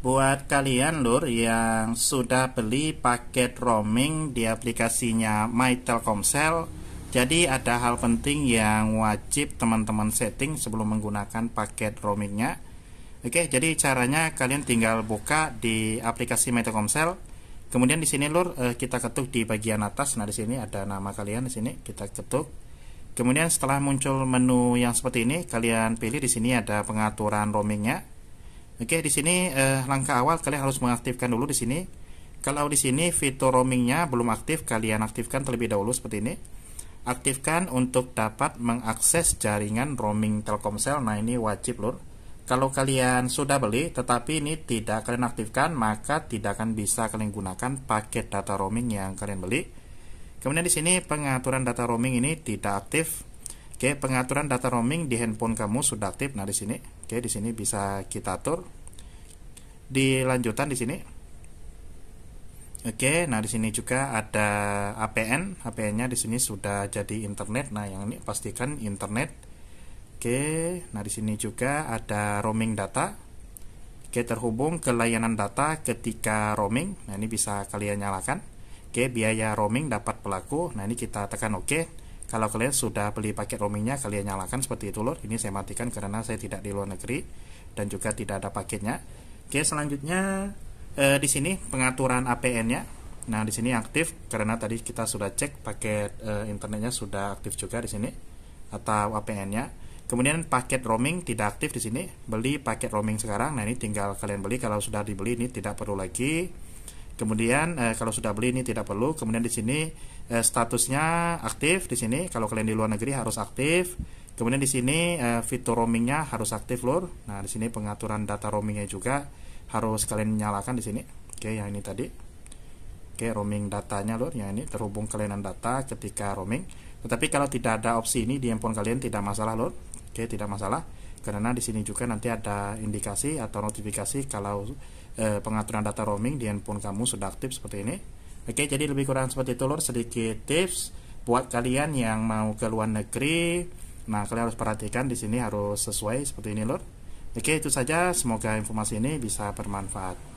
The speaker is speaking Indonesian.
Buat kalian lur yang sudah beli paket roaming di aplikasinya My Telkomsel, jadi ada hal penting yang wajib teman-teman setting sebelum menggunakan paket roamingnya. Oke, jadi caranya kalian tinggal buka di aplikasi My Telkomsel. Kemudian di sini lur eh, kita ketuk di bagian atas. Nah, di sini ada nama kalian di sini kita ketuk. Kemudian setelah muncul menu yang seperti ini, kalian pilih di sini ada pengaturan roamingnya Oke, di sini eh, langkah awal kalian harus mengaktifkan dulu di sini. Kalau di sini fitur roamingnya belum aktif, kalian aktifkan terlebih dahulu seperti ini. Aktifkan untuk dapat mengakses jaringan roaming Telkomsel. Nah, ini wajib, Lur. Kalau kalian sudah beli tetapi ini tidak kalian aktifkan, maka tidak akan bisa kalian gunakan paket data roaming yang kalian beli. Kemudian di sini pengaturan data roaming ini tidak aktif, Oke, pengaturan data roaming di handphone kamu sudah aktif. Nah, di sini. Oke, di sini bisa kita atur. Di lanjutan di sini. Oke, nah di sini juga ada APN. APN-nya di sini sudah jadi internet. Nah, yang ini pastikan internet. Oke, nah di sini juga ada roaming data. Oke, terhubung ke layanan data ketika roaming. Nah, ini bisa kalian nyalakan. Oke, biaya roaming dapat pelaku. Nah, ini kita tekan oke. Okay kalau kalian sudah beli paket roamingnya kalian nyalakan seperti itu lor ini saya matikan karena saya tidak di luar negeri dan juga tidak ada paketnya oke selanjutnya e, di sini pengaturan APN nya nah di sini aktif karena tadi kita sudah cek paket e, internetnya sudah aktif juga di sini atau APN nya kemudian paket roaming tidak aktif di sini beli paket roaming sekarang nah ini tinggal kalian beli kalau sudah dibeli ini tidak perlu lagi Kemudian eh, kalau sudah beli ini tidak perlu. Kemudian di sini eh, statusnya aktif di sini. Kalau kalian di luar negeri harus aktif. Kemudian di sini eh, fitur roamingnya harus aktif lur. Nah di sini pengaturan data roamingnya juga harus kalian nyalakan di sini. Oke yang ini tadi. Oke roaming datanya lur. Yang ini terhubung kelainan data ketika roaming. Tetapi kalau tidak ada opsi ini di handphone kalian tidak masalah lur. Oke tidak masalah karena di sini juga nanti ada indikasi atau notifikasi kalau e, pengaturan data roaming di handphone kamu sudah aktif seperti ini. Oke, jadi lebih kurang seperti itu lor sedikit tips buat kalian yang mau ke luar negeri. Nah, kalian harus perhatikan di sini harus sesuai seperti ini lor. Oke, itu saja. Semoga informasi ini bisa bermanfaat.